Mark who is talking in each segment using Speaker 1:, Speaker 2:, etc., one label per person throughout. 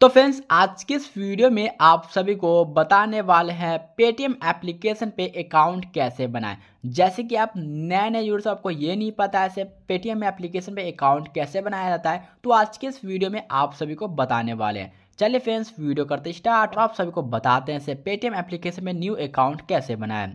Speaker 1: तो फ्रेंड्स आज के इस वीडियो में आप सभी को बताने वाले हैं पेटीएम एप्लीकेशन पे अकाउंट कैसे बनाएं जैसे कि आप नए नए से आपको ये नहीं पता ऐसे पेटीएम एप्लीकेशन पे अकाउंट कैसे बनाया जाता है तो आज के इस वीडियो में आप सभी को बताने वाले हैं चलिए फ्रेंड्स वीडियो करते स्टार्ट तो आप सभी को बताते हैं पेटीएम एप्लीकेशन में न्यू अकाउंट कैसे बनाए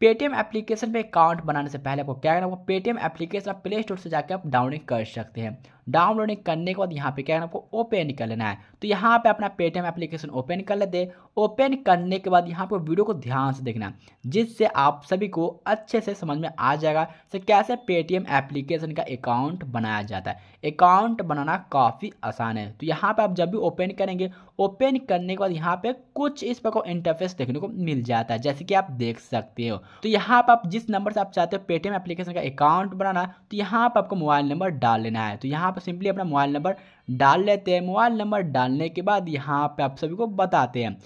Speaker 1: पेटीएम एप्लीकेशन पे अकाउंट बनाने से पहले आपको क्या करना होगा पेटीएम एप्लीकेशन आप प्ले स्टोर से जाकर आप डाउनलोड कर सकते हैं डाउनलोडिंग करने के बाद यहाँ पे क्या है आपको ओपन कर लेना है तो यहाँ पे अपना पेटीएम एप्लीकेशन ओपन कर लेते ओपन करने के बाद यहाँ पर वीडियो को ध्यान से देखना जिससे आप सभी को अच्छे से समझ में आ जाएगा से कैसे पेटीएम एप्लीकेशन का अकाउंट बनाया जाता है अकाउंट बनाना काफ़ी आसान है तो यहाँ पर आप जब भी ओपन करेंगे ओपन करने के बाद यहाँ पे कुछ इस प्रकार इंटरफेस देखने को मिल जाता है जैसे कि आप देख सकते हो तो यहाँ पर आप जिस नंबर से आप चाहते हो पेटीएम एप्लीकेशन का अकाउंट बनाना तो यहाँ पर आपको मोबाइल नंबर डाल लेना है तो यहाँ यहाँ पर सिंपली अपना मोबाइल नंबर डाल लेते हैं मोबाइल नंबर डालने के बाद यहाँ पर आप सभी को बताते हैं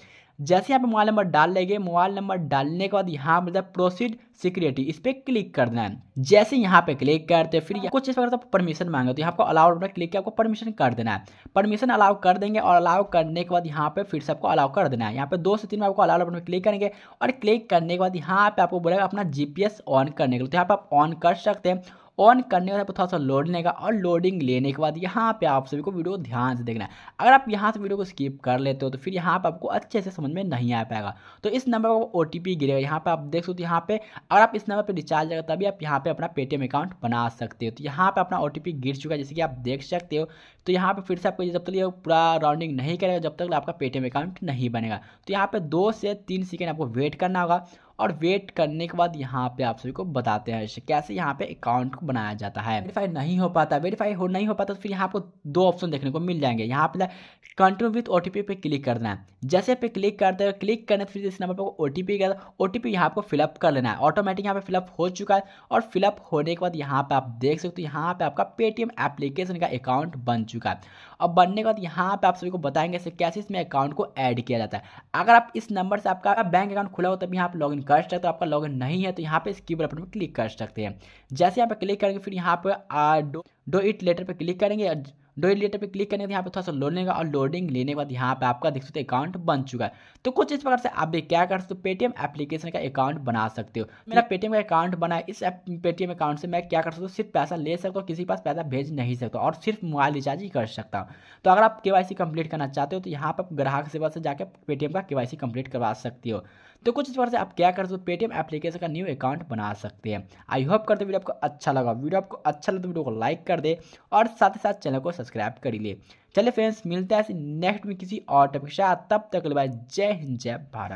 Speaker 1: जैसे आप मोबाइल नंबर डाल लेंगे मोबाइल नंबर डालने के बाद यहाँ पर प्रोसीड सिक्योरिटी इस पर क्लिक करना है जैसे यहाँ पे क्लिक करते हैं फिर कुछ इस प्रकार से परमिशन मांगे तो यहाँ आपको अलाउ पर क्लिक किया आपको परमिशन कर देना है परमिशन अलाउ कर देंगे और अलाउ करने के बाद यहाँ पे फिर से आपको अलाउ कर देना है यहाँ पे दो से तीन में आपको अलाउ बटन पर क्लिक करेंगे और क्लिक करने के बाद यहाँ पे आपको बोलेगा अपना जी ऑन करने के लिए तो यहाँ पे आप ऑन कर सकते हैं ऑन करने बाद तो थोड़ा सा लोड लेगा और लोडिंग लेने के बाद यहाँ पे आप सभी को वीडियो ध्यान से देखना है अगर आप यहाँ से वीडियो को स्किप कर लेते हो तो फिर यहाँ पर आपको अच्छे से समझ में नहीं आ पाएगा तो इस नंबर पर ओ गिरेगा यहाँ पर आप देख सकते हो यहाँ पे अगर आप इस नंबर पर रिचार्ज करेगा तभी आप यहाँ पर अपना पेटीएम अकाउंट बना सकते हो तो यहाँ पर अपना ओ गिर चुका है जैसे कि आप देख सकते हो तो यहाँ पर फिर से आपको जब तक ये पूरा राउंडिंग नहीं करेगा जब तक आपका पेटीएम अकाउंट नहीं बनेगा तो यहाँ पर दो से तीन सेकेंड आपको वेट करना होगा और वेट करने के बाद यहाँ पे आप सभी को बताते हैं कैसे यहाँ पे अकाउंट को बनाया जाता है वेरीफाई नहीं हो पाता वेरीफाई हो नहीं हो पाता तो फिर यहाँ आपको दो ऑप्शन देखने को मिल जाएंगे यहाँ पे कंटिन्यू विथ ओ पे क्लिक करना है जैसे पे क्लिक करते हो क्लिक करने फिर इस नंबर पर O T P O T P यहाँ आपको फिलअप कर लेना है ऑटोमेटिक यहाँ पे फिलअप हो चुका है और फिलअप होने के बाद यहाँ पे आप देख सकते हो यहाँ पे आपका पेटीएम एप्लीकेशन का अकाउंट बन चुका है अब बनने के बाद यहाँ पे आप सभी को बताएंगे कैसे इसमें अकाउंट को ऐड किया जाता है अगर आप इस नंबर से आपका बैंक अकाउंट खुला हो तभी यहाँ आप लॉग कर सकते हो तो आपका लॉगिन नहीं है तो यहाँ पे इस की बटन पर क्लिक कर सकते हैं जैसे यहाँ पे क्लिक करेंगे फिर यहाँ पर डो डो इट लेटर पर क्लिक करेंगे डो इट लेटर पर क्लिक करेंगे तो यहाँ पे थोड़ा सा लोड और लोडिंग लेने के बाद यहाँ पे आपका देख सकते अकाउंट बन चुका है तो कुछ इस प्रकार से आप भी क्या कर सकते हो पेटीएम एप्लीकेशन का अकाउंट बना सकते हो मेरा पेटीएम का अकाउंट बना है इस पेटीएम अकाउंट से मैं क्या कर सकता हूँ सिर्फ पैसा ले सकता हूँ किसी पास पैसा भेज नहीं सकता और सिर्फ मोबाइल रिचार्ज ही कर सकता हूँ तो अगर आप के कंप्लीट करना चाहते हो तो यहाँ पर ग्राहक सेवा से जाकर पेटीएम का के कंप्लीट करवा सकते हो तो कुछ इस प्रकार से आप क्या कर सकते हो पेटीएम एप्लीकेशन का न्यू अकाउंट बना सकते हैं आई होप करते वीडियो आपको अच्छा लगा वीडियो आपको अच्छा लगा तो वीडियो को लाइक कर दे और साथ ही साथ चैनल को सब्सक्राइब कर ले चले फ्रेंड्स मिलते हैं नेक्स्ट में किसी और टॉपिक तब तक जय हिंद जय भारत